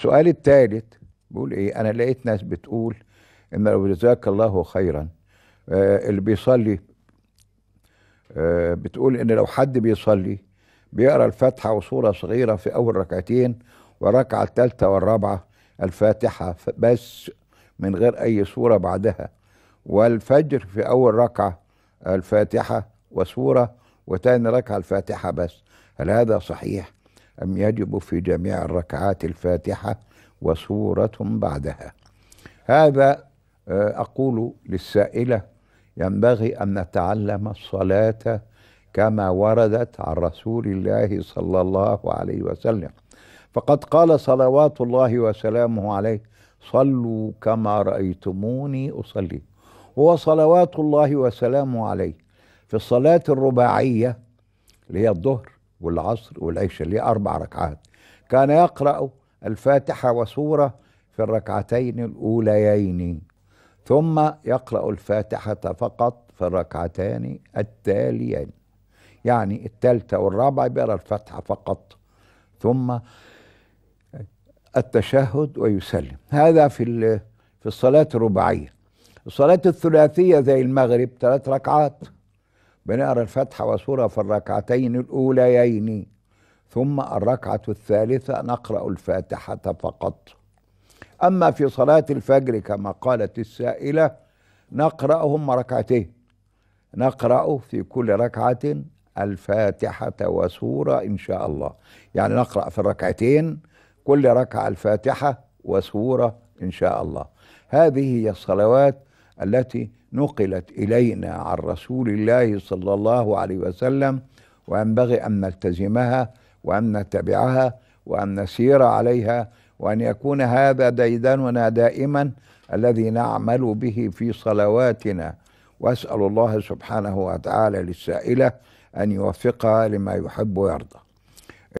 السؤال الثالث بيقول ايه انا لقيت ناس بتقول ان لو جزاك الله خيرا آه اللي بيصلي آه بتقول ان لو حد بيصلي بيقرا الفاتحه وصوره صغيره في اول ركعتين والركعه الثالثه والرابعه الفاتحه بس من غير اي صوره بعدها والفجر في اول ركعه الفاتحه وسوره وتاني ركعه الفاتحه بس هل هذا صحيح أم يجب في جميع الركعات الفاتحة وسورة بعدها هذا آه، أقول للسائلة ينبغي أن نتعلم الصلاة كما وردت عن رسول الله صلى الله عليه وسلم فقد قال صلوات الله وسلامه عليه صلوا كما رأيتموني أصلي هو صلوات الله وسلامه عليه في الصلاة الرباعية اللي هي الظهر والعصر والعشاء هي أربع ركعات كان يقرأ الفاتحة وسورة في الركعتين الأوليين ثم يقرأ الفاتحة فقط في الركعتين التاليين يعني الثالثة والرابعة بيقرأ الفاتحة فقط ثم التشهد ويسلم هذا في في الصلاة الرباعية الصلاة الثلاثية زي المغرب ثلاث ركعات بنقرا الفتحة وسوره في الركعتين الاوليين ثم الركعه الثالثه نقرا الفاتحه فقط اما في صلاه الفجر كما قالت السائله نقرأهم ركعتين نقرا في كل ركعه الفاتحه وسوره ان شاء الله يعني نقرا في الركعتين كل ركعه الفاتحه وسوره ان شاء الله هذه هي الصلوات التي نقلت الينا عن رسول الله صلى الله عليه وسلم وينبغي ان نلتزمها وان نتبعها وان نسير عليها وان يكون هذا ديدننا دائما الذي نعمل به في صلواتنا واسال الله سبحانه وتعالى للسائله ان يوفقها لما يحب ويرضى